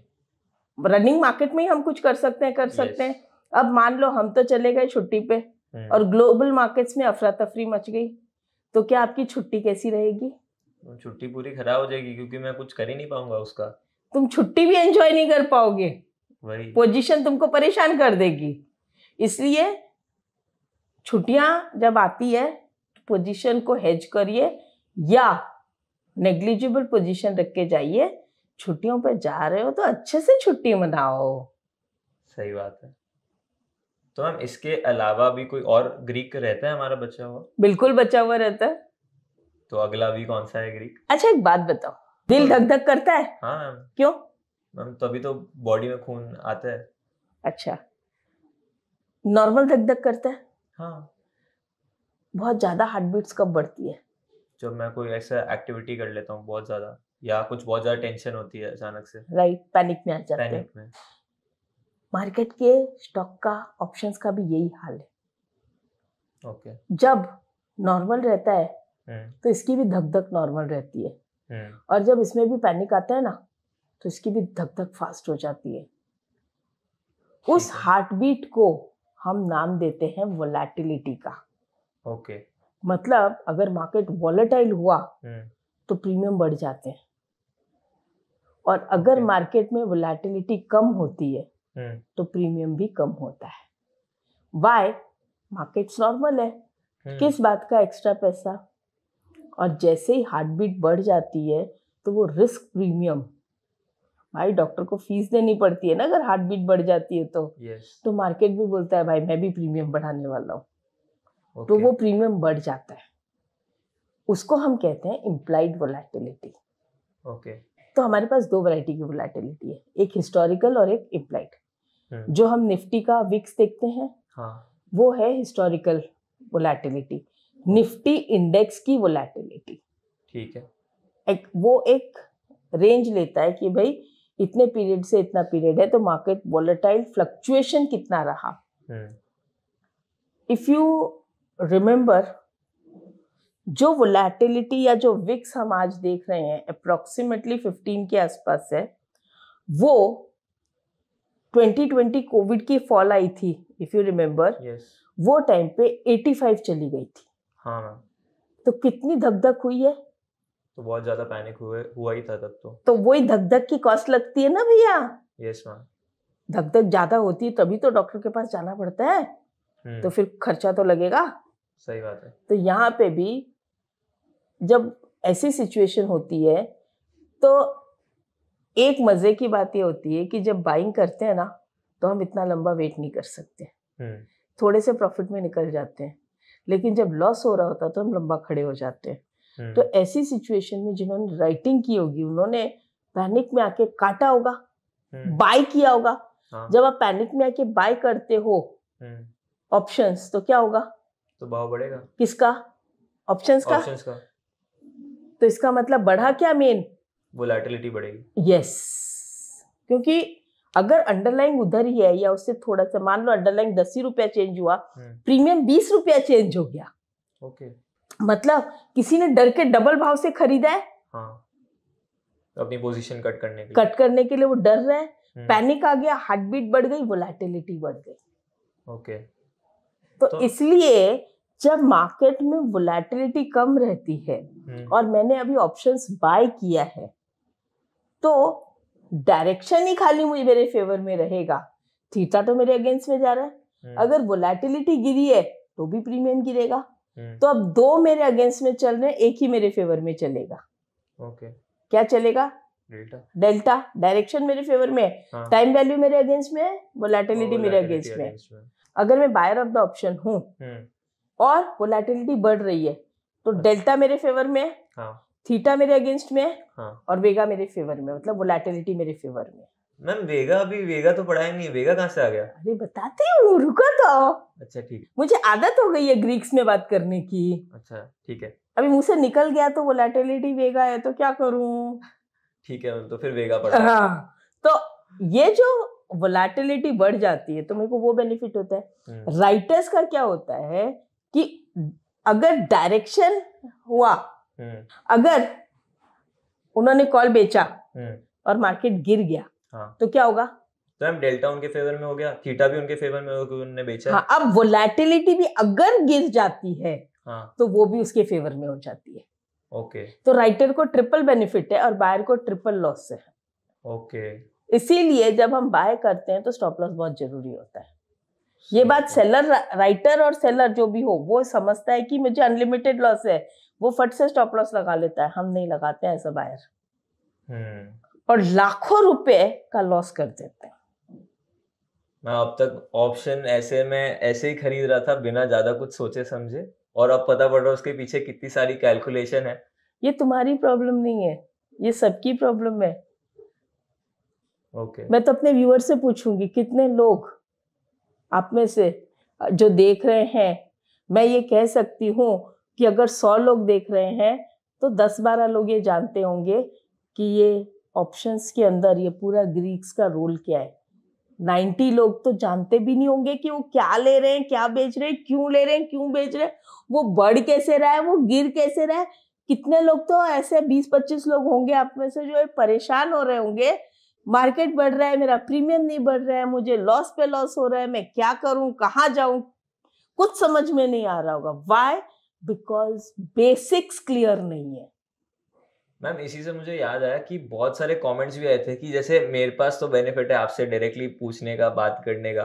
रनिंग मार्केट में ही हम कुछ कर सकते हैं कर सकते हैं अब मान लो हम तो चले गए छुट्टी पे हम्म। और ग्लोबल मार्केट्स में अफरा तफरी मच गई तो क्या आपकी छुट्टी कैसी रहेगी छुट्टी पूरी खराब हो जाएगी क्योंकि मैं कुछ कर ही नहीं पाऊंगा उसका तुम छुट्टी भी एंजॉय नहीं कर पाओगे पोजीशन तुमको परेशान कर देगी इसलिए छुट्टियां जब आती है पोजीशन को हेज करिए या नेग्लिजिबल पोजीशन रख के जाइए छुट्टियों पर जा रहे हो तो अच्छे से छुट्टी मनाओ सही बात है तो मैम इसके अलावा भी कोई और ग्रीक रहता है हमारा बचा हुआ बिल्कुल बचा हुआ रहता है तो अगला भी कौन सा है ग्रीक अच्छा एक बात बताओ दिल धक धक करता है हाँ मैम क्यों मैम तभी तो बॉडी में खून आता है अच्छा नॉर्मल धक धक करता है हाँ बहुत ज़्यादा हार्ट बीट्स कब बढ़ती है जब मैं कोई ऐसा एक्टिविटी कर लेता हूँ बहुत ज़्यादा या कुछ बहुत ज़्यादा टेंशन होती है अचानक से राइट right, पैनिक में आ जाते हैं मार्केट के स्टॉक का ऑप्शंस का भी यही हाल है ओके okay. जब नॉर्मल रहता है हुँ. हम्म। तो इसकी भी धक धक नॉर्मल रहती है हुँ. हम्म। और जब इसमें भी पैनिक आता है ना तो इसकी भी धक धक फास्ट हो जाती है उस हार्ट बीट को हम नाम देते हैं वोलेटिलिटी का ओके मतलब अगर मार्केट वॉलेटाइल हुआ हम्म। तो प्रीमियम बढ़ जाते हैं और अगर मार्केट में वोलेटिलिटी कम होती है हम्म। तो प्रीमियम भी कम होता है वाई मार्केट्स नॉर्मल है हम्म। किस बात का एक्स्ट्रा पैसा और जैसे ही हार्ट बीट बढ़ जाती है तो वो रिस्क प्रीमियम भाई डॉक्टर को फीस देनी पड़ती है ना अगर हार्ट बीट बढ़ जाती है तो yes. तो मार्केट भी बोलता है भाई मैं भी प्रीमियम बढ़ाने वाला हूँ तो okay. तो वो प्रीमियम बढ़ जाता है उसको हम कहते हैं इम्प्लाइड वोलेटिलिटी ओके तो हमारे पास दो वैरायटी की वोलेटिलिटी है एक हिस्टोरिकल और एक इम्प्लाइड hmm. जो हम निफ्टी का विक्स देखते हैं हाँ. वो है हिस्टोरिकल वोलेटिलिटी निफ्टी इंडेक्स की वोलेटिलिटी ठीक है एक वो एक रेंज लेता है कि भाई इतने पीरियड से इतना पीरियड है तो मार्केट वोलेटाइल फ्लक्चुएशन कितना रहा इफ hmm. यू रिमेंबर जो वोलेटिलिटी या जो विक्स हम आज देख रहे हैं अप्रोक्सीमेटली 15 के आसपास है वो 2020 कोविड की फॉल आई थी इफ यू रिमेम्बर वो टाइम पे 85 चली गई थी हाँ तो कितनी धक धक हुई है तो बहुत ज्यादा पैनिक हुए हुआ ही था तब तो तो वही धक धक की कॉस्ट लगती है ना भैया यस मैम धक धक ज्यादा होती है तभी तो डॉक्टर के पास जाना पड़ता है हम्म। तो फिर खर्चा तो लगेगा सही बात है तो यहाँ पे भी जब ऐसी सिचुएशन होती है तो एक मजे की बात ये होती है कि जब बाइंग करते हैं ना तो हम इतना लंबा वेट नहीं कर सकते हम्म। थोड़े से प्रॉफिट में निकल जाते हैं लेकिन जब लॉस हो रहा होता है तो हम लंबा खड़े हो जाते हैं हम्म। तो ऐसी सिचुएशन में जिन्होंने राइटिंग की होगी उन्होंने पैनिक में आके काटा होगा बाय हम्म। किया होगा हाँ। जब आप पैनिक में आके बाय करते हो ऑप्शंस तो क्या होगा तो भाव बढ़ेगा किसका ऑप्शंस का ऑप्शंस का तो इसका मतलब बढ़ा क्या मेन वोलेटिलिटी बढ़ेगी यस yes. क्योंकि अगर अंडरलाइंग उधर ही है या उससे थोड़ा सा मान लो अंडरलाइंग दस ही रुपया चेंज हुआ प्रीमियम हम्म। बीस रुपया चेंज हो गया ओके मतलब किसी ने डर के डबल भाव से खरीदा है हाँ। तो अपनी पोजीशन कट करने के कट करने के लिए वो डर रहे है पैनिक हम्म। आ गया हार्ट बीट बढ़ गई वोलेटिलिटी बढ़ गई ओके okay. तो, तो, इसलिए जब मार्केट में वोलेटिलिटी कम रहती है हम्म। और मैंने अभी ऑप्शंस बाय किया है तो डायरेक्शन ही खाली मुझे मेरे फेवर में रहेगा थीटा तो मेरे अगेंस्ट में जा रहा है हम्म। अगर वोलेटिलिटी गिरी है तो भी प्रीमियम गिरेगा हम्म। तो अब दो मेरे अगेंस्ट में चल रहे हैं एक ही मेरे फेवर में चलेगा ओके क्या चलेगा डेल्टा डेल्टा डायरेक्शन मेरे फेवर में टाइम वैल्यू मेरे अगेंस्ट में है वोलेटिलिटी हाँ। मेरे अगेंस्ट में अगर मैं बायर ऑफ द ऑप्शन हूँ हम्म। और वोलेटिलिटी बढ़ रही है तो डेल्टा मेरे फेवर में है थीटा हाँ। मेरे अगेंस्ट में है हाँ। और वेगा मेरे फेवर में मतलब वोलेटिलिटी मेरे फेवर में मैम वेगा अभी वेगा तो पढ़ा ही नहीं वेगा कहाँ से आ गया अरे बताते हूँ रुको तो अच्छा ठीक है मुझे आदत हो गई है ग्रीक्स में बात करने की अच्छा ठीक है अभी मुंह से निकल गया तो वोलेटिलिटी वेगा है तो क्या करूं ठीक है तो फिर वेगा पढ़ा हाँ तो ये जो वोलेटिलिटी बढ़ जाती है तो मेरे को वो बेनिफिट होता है राइटर्स हम्म। का क्या होता है कि अगर डायरेक्शन हुआ हम्म। अगर उन्होंने कॉल बेचा हम्म। और मार्केट गिर गया हाँ। तो क्या होगा तो हम डेल्टा उनके फेवर में हो गया थीटा भी उनके फेवर में हो गया उन्होंने बेचा हाँ, अब वोलेटिलिटी भी अगर गिर जाती है हाँ। तो वो भी उसके फेवर में हो जाती है ओके तो राइटर को ट्रिपल बेनिफिट है और बायर को ट्रिपल लॉस है ओके इसीलिए जब हम बाय करते हैं तो स्टॉप लॉस बहुत जरूरी होता है ये बात सेलर राइटर और सेलर जो भी हो वो समझता है कि मुझे अनलिमिटेड लॉस है वो फट से स्टॉप लॉस लगा लेता है हम नहीं लगाते हैं ऐसा बायर हम्म। और लाखों रुपए का लॉस कर देते हैं मैं अब तक ऑप्शन ऐसे में ऐसे ही खरीद रहा था बिना ज्यादा कुछ सोचे समझे और अब पता पड़ रहा है उसके पीछे कितनी सारी कैलकुलेशन है ये तुम्हारी प्रॉब्लम नहीं है ये सबकी प्रॉब्लम है okay. मैं तो अपने व्यूअर से पूछूंगी कितने लोग आप में से जो देख रहे हैं मैं ये कह सकती हूँ कि अगर सौ लोग देख रहे हैं तो दस बारह लोग ये जानते होंगे कि ये ऑप्शंस के अंदर ये पूरा ग्रीक्स का रोल क्या है नाइन्टी लोग तो जानते भी नहीं होंगे कि वो क्या ले रहे हैं क्या बेच रहे हैं क्यों ले रहे हैं क्यों बेच रहे हैं वो बढ़ कैसे रहा है वो गिर कैसे रहा है कितने लोग तो ऐसे बीस पच्चीस लोग होंगे आप में से जो परेशान हो रहे होंगे मार्केट बढ़ रहा है मेरा प्रीमियम नहीं बढ़ रहा है मुझे लॉस पे लॉस हो रहा है मैं क्या करूं कहाँ जाऊं कुछ समझ में नहीं आ रहा होगा वाई बिकॉज बेसिक्स क्लियर नहीं है मैम इसी से मुझे याद आया कि बहुत सारे कमेंट्स भी आए थे कि जैसे मेरे पास तो बेनिफिट है आपसे डायरेक्टली पूछने का बात करने का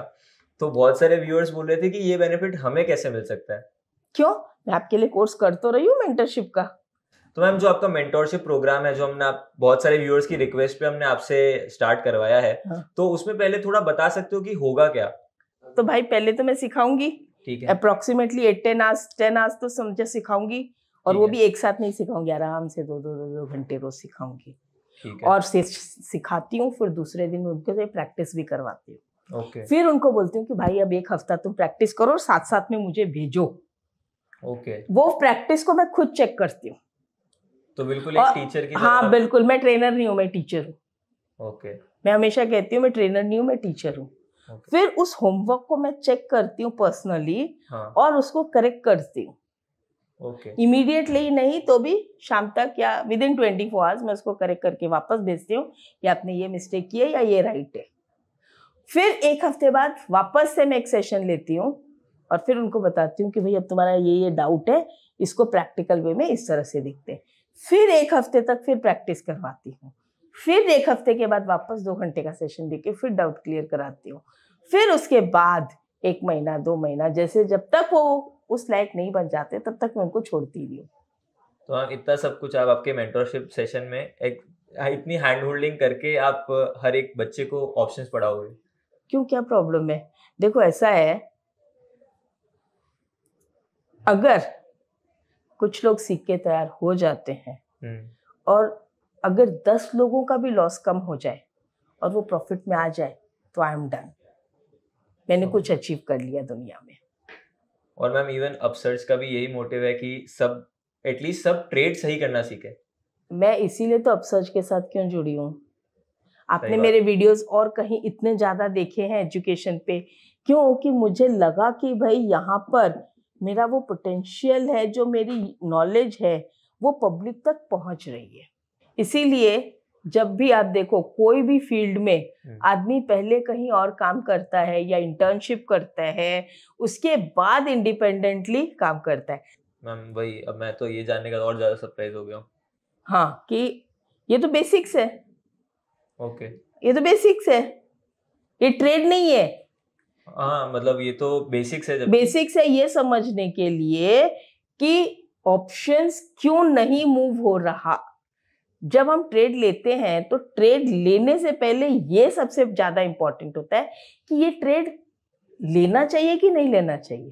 तो बहुत सारे व्यूअर्स बोल रहे थे कि ये बेनिफिट हमें कैसे मिल सकता है क्यों मैं आपके लिए कोर्स कर तो रही हूँ मेंटरशिप का तो मैम जो आपका मेंटोरशिप प्रोग्राम है जो हमने आप बहुत सारे व्यूअर्स की रिक्वेस्ट पे हमने आपसे स्टार्ट करवाया है हाँ। तो उसमें पहले थोड़ा बता सकते हो कि होगा क्या तो भाई पहले तो मैं सिखाऊंगी ठीक है approximately eight ten hours ten hours तो समझे सिखाऊंगी और वो भी एक साथ नहीं सिखाऊंगी आराम से दो दो दो दो घंटे रोज सिखाऊंगी और सिखाती हूँ फिर दूसरे दिन उनके से प्रैक्टिस भी करवाती हूँ Okay. फिर उनको बोलती हूँ कि भाई अब एक हफ्ता तुम प्रैक्टिस करो और साथ साथ में मुझे भेजो ओके okay. वो प्रैक्टिस को मैं खुद चेक करती हूँ तो बिल्कुल एक टीचर की हाँ बिल्कुल मैं ट्रेनर नहीं हूँ मैं टीचर हूँ ओके मैं हमेशा कहती हूँ मैं ट्रेनर नहीं हूँ मैं टीचर हूँ okay. फिर उस होमवर्क को मैं चेक करती हूँ पर्सनली हाँ. और उसको करेक्ट करती हूँ इमीडिएटली okay. नहीं तो भी शाम तक या within twenty four hours मैं उसको करेक्ट करके वापस भेजती हूँ कि आपने ये मिस्टेक की है या ये राइट है फिर एक हफ्ते बाद वापस से मैं एक सेशन लेती हूँ और फिर उनको बताती हूँ कि भाई अब तुम्हारा ये ये डाउट है इसको प्रैक्टिकल वे में इस तरह से दिखते हैं फिर एक हफ्ते तक फिर प्रैक्टिस करवाती हूँ फिर एक हफ्ते के बाद वापस दो घंटे का सेशन देके फिर डाउट क्लियर कराती हूँ फिर उसके बाद एक महीना दो महीना जैसे जब तक वो उस लाइक नहीं बन जाते तब तक मैं उनको छोड़ती रही हूँ तो हम इतना सब कुछ आप आपके मेंटरशिप सेशन में एक इतनी हैंड होल्डिंग करके आप हर एक बच्चे को ऑप्शंस पढ़ाओगे क्यों क्या प्रॉब्लम है देखो ऐसा है अगर कुछ लोग सिक्के तैयार हो जाते हैं हम्म। और अगर दस लोगों का भी लॉस कम हो जाए और वो प्रॉफिट में आ जाए तो आई एम डन मैंने कुछ अचीव कर लिया दुनिया में और मैम इवन अपसर्च का भी यही मोटिव है कि सब एटलीस्ट सब ट्रेड सही करना सीखे मैं इसीलिए तो अपसर्च के साथ क्यों जुड़ी हूँ आपने मेरे वीडियोस और कहीं इतने ज्यादा देखे हैं एजुकेशन पे क्यों कि मुझे लगा कि भाई यहाँ पर मेरा वो पोटेंशियल है जो मेरी नॉलेज है वो पब्लिक तक पहुंच रही है इसीलिए जब भी आप देखो कोई भी फील्ड में हम्म। आदमी पहले कहीं और काम करता है या इंटर्नशिप करता है उसके बाद इंडिपेंडेंटली काम करता है मैम वही अब मैं तो ये जानने का और ज़्यादा सरप्राइज हो गया हूँ हाँ कि ये तो बेसिक्स है ओके okay. ये तो बेसिक्स है ये ट्रेड नहीं है हाँ मतलब ये तो बेसिक्स है बेसिक्स है ये समझने के लिए कि ऑप्शंस क्यों नहीं मूव हो रहा जब हम ट्रेड लेते हैं तो ट्रेड लेने से पहले ये सबसे ज्यादा इंपॉर्टेंट होता है कि ये ट्रेड लेना चाहिए कि नहीं लेना चाहिए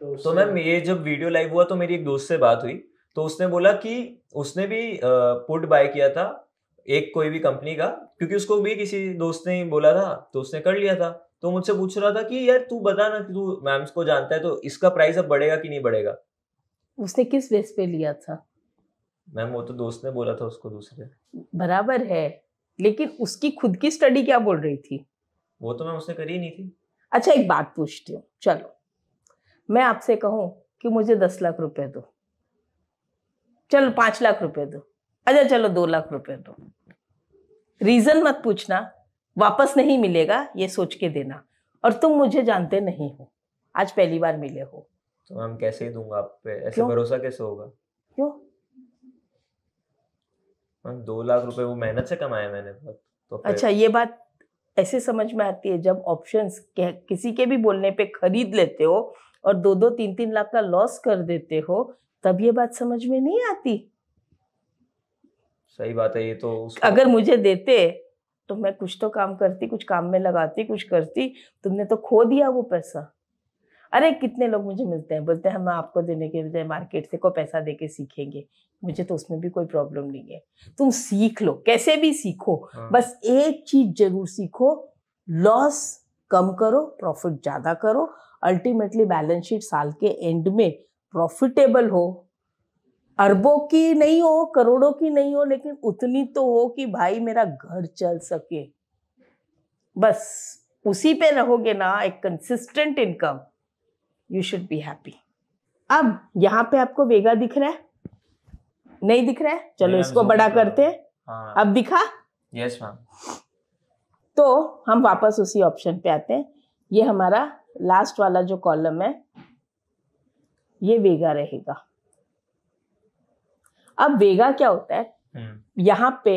तो, तो मैम ये जब वीडियो लाइव हुआ तो मेरी एक दोस्त से बात हुई तो उसने बोला कि उसने भी पुट बाय किया था एक कोई भी कंपनी का क्योंकि उसको भी किसी दोस्त ने बोला था तो उसने कर लिया था तो मुझसे पूछ रहा था कि यार तू बता ना कि तू मैम्स को जानता है तो इसका प्राइस अब बढ़ेगा कि नहीं बढ़ेगा उसने किस बेस पे लिया था मैम वो तो दोस्त ने बोला था उसको दूसरे बराबर है लेकिन उसकी खुद की स्टडी क्या बोल रही थी वो तो मैम उसने करी नहीं थी अच्छा एक बात पूछती हूँ चलो मैं आपसे कहूँ कि मुझे दस लाख रुपए दो चलो पांच लाख रुपए दो अच्छा चलो दो लाख रुपए दो रीजन मत पूछना वापस नहीं मिलेगा ये सोच के देना और तुम मुझे जानते नहीं हो आज पहली बार मिले हो तो मैम कैसे दूंगा आप पे ऐसे भरोसा कैसे होगा क्यों मैम दो लाख रुपए वो मेहनत से कमाए मैंने तो अच्छा ये बात ऐसे समझ में आती है जब ऑप्शंस किसी के भी बोलने पे खरीद लेते हो और दो दो तीन तीन लाख का लॉस कर देते हो तब ये बात समझ में नहीं आती सही बात है ये तो अगर मुझे देते तो मैं कुछ तो काम करती कुछ काम में लगाती कुछ करती तुमने तो खो दिया वो पैसा अरे कितने लोग मुझे मिलते हैं बोलते हैं हम आपको देने के बजाय मार्केट से को पैसा दे के सीखेंगे मुझे तो उसमें भी कोई प्रॉब्लम नहीं है तुम सीख लो कैसे भी सीखो हाँ। बस एक चीज जरूर सीखो लॉस कम करो प्रॉफिट ज़्यादा करो अल्टीमेटली बैलेंस शीट साल के एंड में प्रॉफिटेबल हो अरबों की नहीं हो करोड़ों की नहीं हो लेकिन उतनी तो हो कि भाई मेरा घर चल सके बस उसी पे रहोगे ना एक consistent income you should be happy अब यहाँ पे आपको वेगा दिख रहा है नहीं दिख रहा है चलो इसको बड़ा करते हैं हाँ। अब दिखा यस मैम तो हम वापस उसी ऑप्शन पे आते हैं ये हमारा लास्ट वाला जो कॉलम है ये वेगा रहेगा अब वेगा क्या होता है हम्म। यहाँ पे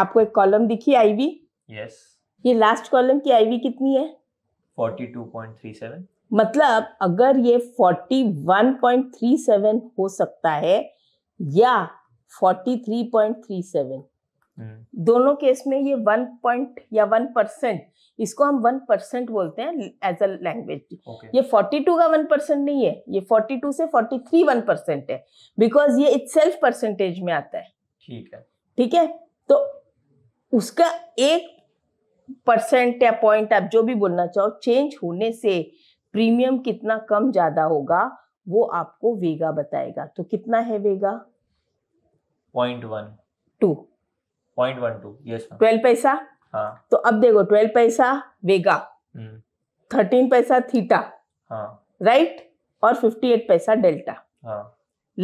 आपको एक कॉलम दिखी आईवी यस ये लास्ट कॉलम की आईवी कितनी है 42.37 मतलब अगर ये 41.37 हो सकता है या 43.37 हम्म। दोनों केस में ये वन पॉइंट या वन परसेंट इसको हम वन परसेंट बोलते हैं एज अ लैंग्वेज ये फोर्टी टू का वन परसेंट नहीं है ये फोर्टी टू से फोर्टी थ्री वन परसेंट है बिकॉज ये इट सेल्फ परसेंटेज में आता है ठीक है ठीक है तो उसका एक परसेंट या पॉइंट आप जो भी बोलना चाहो चेंज होने से प्रीमियम कितना कम ज्यादा होगा वो आपको वेगा बताएगा तो कितना है vega point one two point one two yes twelve पैसा हाँ. तो अब देखो ट्वेल्व पैसा वेगा थर्टीन हम्म। पैसा थीटा हाँ। राइट और फिफ्टी एट पैसा डेल्टा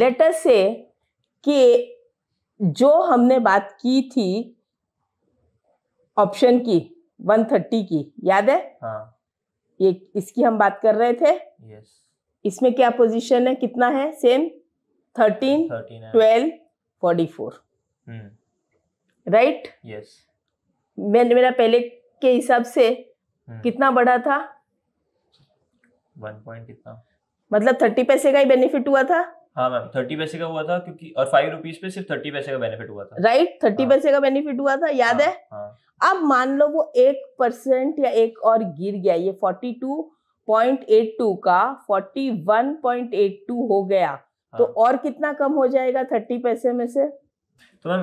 लेटर से कि जो हमने बात की थी ऑप्शन की वन थर्टी की याद है हाँ. ये इसकी हम बात कर रहे थे इसमें क्या पोजीशन है कितना है same thirteen twelve forty four right yes मैंने मेरा पहले के हिसाब से हम्म। कितना बढ़ा था कितना मतलब थर्टी पैसे का ही बेनिफिट हुआ था हाँ मैम थर्टी पैसे का हुआ था क्योंकि और फाइव रुपीज पे सिर्फ थर्टी पैसे का बेनिफिट हुआ था राइट हाँ। थर्टी पैसे का बेनिफिट हुआ था याद है हाँ, हाँ। अब मान लो वो एक परसेंट या एक और गिर गया ये forty two point eight two का forty one point eight two हो गया तो और कितना कम हो जाएगा थर्टी पैसे में से तो मैम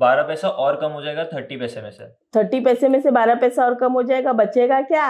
बारह पैसा और कम हो जाएगा थर्टी पैसे में से थर्टी पैसे में से बारह पैसा और कम हो जाएगा बचेगा क्या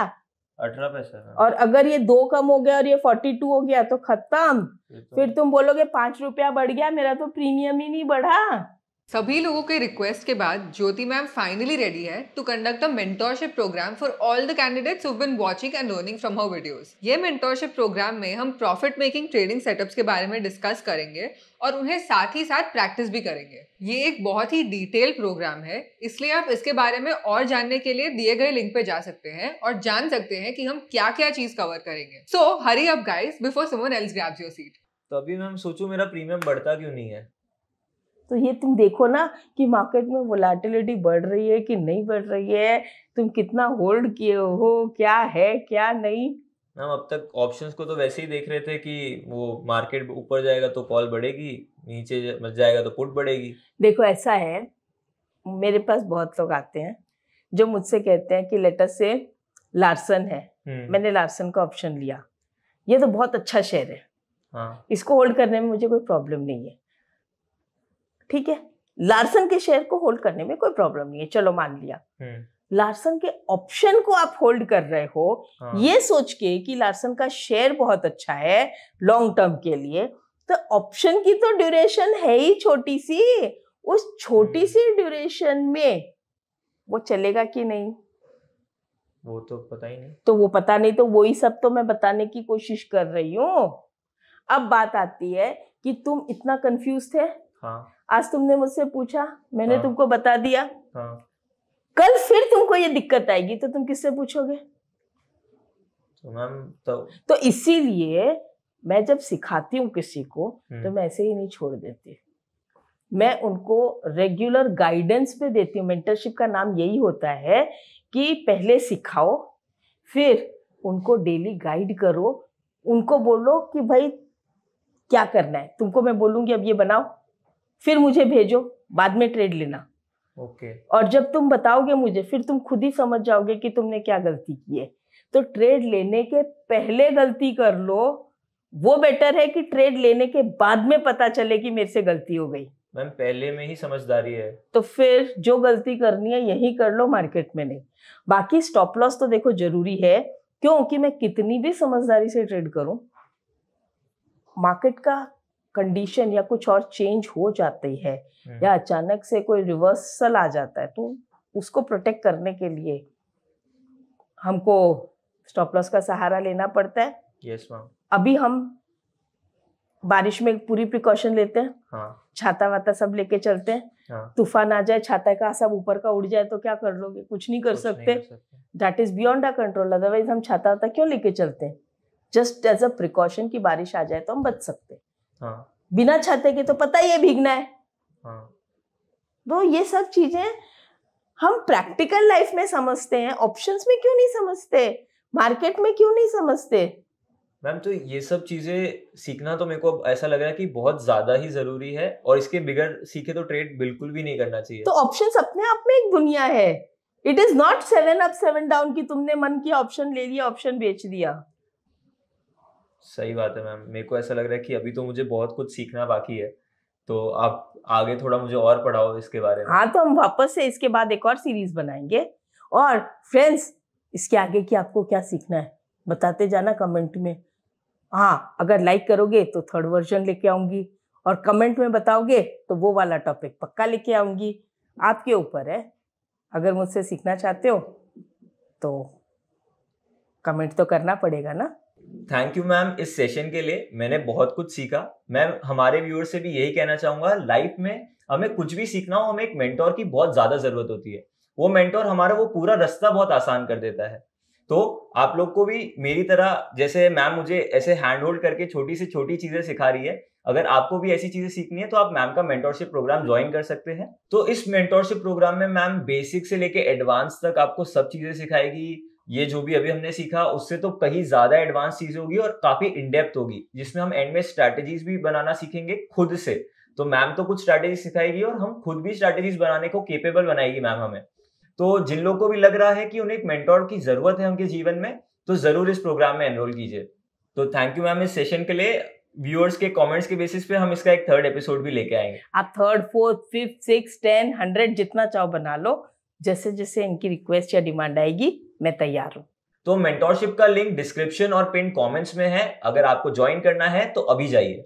अठारह पैसा और अगर ये दो कम हो गया और ये फोर्टी टू हो गया तो खत्म तो... फिर तुम बोलोगे पांच रुपया बढ़ गया मेरा तो प्रीमियम ही नहीं बढ़ा सभी लोगों के रिक्वेस्ट के बाद ज्योति मैम फाइनली रेडी है to conduct a mentorship program for all the candidates who been watching and learning from her videos ये मेंटोरशिप प्रोग्राम में हम प्रॉफिट मेकिंग ट्रेडिंग सेटअप्स के बारे में डिस्कस करेंगे और उन्हें साथ ही साथ प्रैक्टिस भी करेंगे ये एक बहुत ही डिटेल प्रोग्राम है इसलिए आप इसके बारे में और जानने के लिए दिए गए लिंक पे जा सकते हैं और जान सकते हैं कि हम क्या क्या चीज कवर करेंगे so hurry up guys before someone else grabs your seat तो अभी मैम सोचू मेरा प्रीमियम बढ़ता क्यों नहीं है तो ये तुम देखो ना कि मार्केट में वोलाटिलिटी बढ़ रही है कि नहीं बढ़ रही है तुम कितना होल्ड किए हो क्या है क्या नहीं मैम अब तक ऑप्शंस को तो वैसे ही देख रहे थे कि वो मार्केट ऊपर जाएगा तो कॉल बढ़ेगी नीचे मतलब जाएगा तो पुट बढ़ेगी देखो ऐसा है मेरे पास बहुत लोग आते हैं जो मुझसे कहते हैं कि लेटर से लार्सन है हम्म। मैंने लार्सन का ऑप्शन लिया ये तो बहुत अच्छा शेयर है हाँ। इसको होल्ड करने में मुझे कोई प्रॉब्लम नहीं है ठीक है लार्सन के शेयर को होल्ड करने में कोई प्रॉब्लम नहीं है चलो मान लिया लार्सन हम्म। के ऑप्शन को आप होल्ड कर रहे हो हाँ। ये सोच के कि लार्सन का शेयर बहुत अच्छा है लॉन्ग टर्म के लिए तो ऑप्शन की तो ड्यूरेशन है ही छोटी सी उस छोटी हम्म। सी ड्यूरेशन में वो चलेगा कि नहीं वो तो पता ही नहीं तो वो पता नहीं तो वही सब तो मैं बताने की कोशिश कर रही हूँ अब बात आती है कि तुम इतना कंफ्यूज थे हाँ आज तुमने मुझसे पूछा मैंने हाँ। तुमको बता दिया हाँ। कल फिर तुमको ये दिक्कत आएगी तो तुम किससे पूछोगे तो मैम तो तो इसीलिए मैं जब सिखाती हूँ किसी को हम्म। तो मैं ऐसे ही नहीं छोड़ देती मैं उनको रेगुलर गाइडेंस पे देती हूँ मेंटरशिप का नाम यही होता है कि पहले सिखाओ फिर उनको डेली गाइड करो उनको बोलो कि भाई क्या करना है तुमको मैं बोलूंगी अब ये बनाओ फिर मुझे भेजो बाद में ट्रेड लेना ओके okay. और जब तुम बताओगे मुझे फिर तुम खुद ही समझ जाओगे कि तुमने क्या गलती की है तो ट्रेड लेने के पहले गलती कर लो वो बेटर है कि ट्रेड लेने के बाद में पता चले कि मेरे से गलती हो गई मैम पहले में ही समझदारी है तो फिर जो गलती करनी है यही कर लो मार्केट में नहीं बाकी स्टॉप लॉस तो देखो जरूरी है क्योंकि मैं कितनी भी समझदारी से ट्रेड करूं मार्केट का कंडीशन या कुछ और चेंज हो जाती है हम्म। या अचानक से कोई रिवर्सल आ जाता है तो उसको प्रोटेक्ट करने के लिए हमको स्टॉप लॉस का सहारा लेना पड़ता है यस yes, अभी हम बारिश में पूरी प्रिकॉशन लेते हैं हाँ. छाता वाता सब लेके चलते हैं हाँ. तूफान आ जाए छाता का सब ऊपर का उड़ जाए तो क्या कर लोगे कुछ नहीं कर कुछ सकते that is beyond our control otherwise हम छाता वाता क्यों लेके चलते हैं जस्ट एज अ प्रिकॉशन की बारिश आ जाए तो हम बच सकते हैं हाँ। बिना छाते के तो पता ही है भीगना है हाँ। तो ये सब चीजें हम प्रैक्टिकल लाइफ में समझते हैं ऑप्शंस में क्यों नहीं समझते मार्केट में क्यों नहीं समझते मैम तो ये सब चीजें सीखना तो मेरे को ऐसा लग रहा है कि बहुत ज्यादा ही जरूरी है और इसके बिगर सीखे तो ट्रेड बिल्कुल भी नहीं करना चाहिए तो ऑप्शन अपने आप में एक दुनिया है it is not seven up seven down की तुमने मन किया ऑप्शन ले लिया ऑप्शन बेच दिया सही बात है मैम मेरे को ऐसा लग रहा है कि अभी तो मुझे बहुत कुछ सीखना बाकी है तो आप आगे थोड़ा मुझे और पढ़ाओ इसके बारे में हाँ तो हम वापस से इसके बाद एक और सीरीज बनाएंगे और फ्रेंड्स इसके आगे की आपको क्या सीखना है बताते जाना कमेंट में हाँ अगर लाइक करोगे तो थर्ड वर्जन लेके आऊंगी और कमेंट में बताओगे तो वो वाला टॉपिक पक्का लेके आऊंगी आपके ऊपर है अगर मुझसे सीखना चाहते हो तो कमेंट तो करना पड़ेगा ना थैंक यू मैम इस सेशन के लिए मैंने बहुत कुछ सीखा मैम हमारे व्यूअर से भी यही कहना चाहूंगा लाइफ में हमें कुछ भी सीखना हो हमें एक मेंटोर की बहुत ज्यादा जरूरत होती है वो मेंटोर हमारा वो पूरा रास्ता बहुत आसान कर देता है तो आप लोग को भी मेरी तरह जैसे मैम मुझे ऐसे हैंड होल्ड करके छोटी से छोटी चीजें सिखा रही है अगर आपको भी ऐसी चीजें सीखनी है तो आप मैम का मेंटोरशिप प्रोग्राम ज्वाइन कर सकते हैं तो इस मेंटोरशिप प्रोग्राम में मैम बेसिक से लेके एडवांस तक आपको सब चीजें सिखाएगी ये जो भी अभी हमने सीखा उससे तो कहीं ज्यादा एडवांस चीज होगी और काफी इनडेप्थ होगी जिसमें हम एंड में स्ट्रैटेजीज भी बनाना सीखेंगे खुद से तो मैम तो कुछ स्ट्रैटेजी सिखाएगी और हम खुद भी स्ट्रैटेजीज बनाने को केपेबल बनाएगी मैम हमें तो जिन लोगों को भी लग रहा है कि उन्हें एक मेंटोर की जरूरत है उनके जीवन में तो जरूर इस प्रोग्राम में एनरोल कीजिए तो थैंक यू मैम इस सेशन के लिए व्यूअर्स के कमेंट्स के बेसिस पे हम इसका एक थर्ड एपिसोड भी लेके आएंगे आप third fourth fifth six ten hundred जितना चाहो बना लो जैसे जैसे इनकी रिक्वेस्ट या डिमांड आएगी मैं तैयार हूँ तो मेंटोरशिप का लिंक डिस्क्रिप्शन और पिन कमेंट्स में है अगर आपको ज्वाइन करना है तो अभी जाइए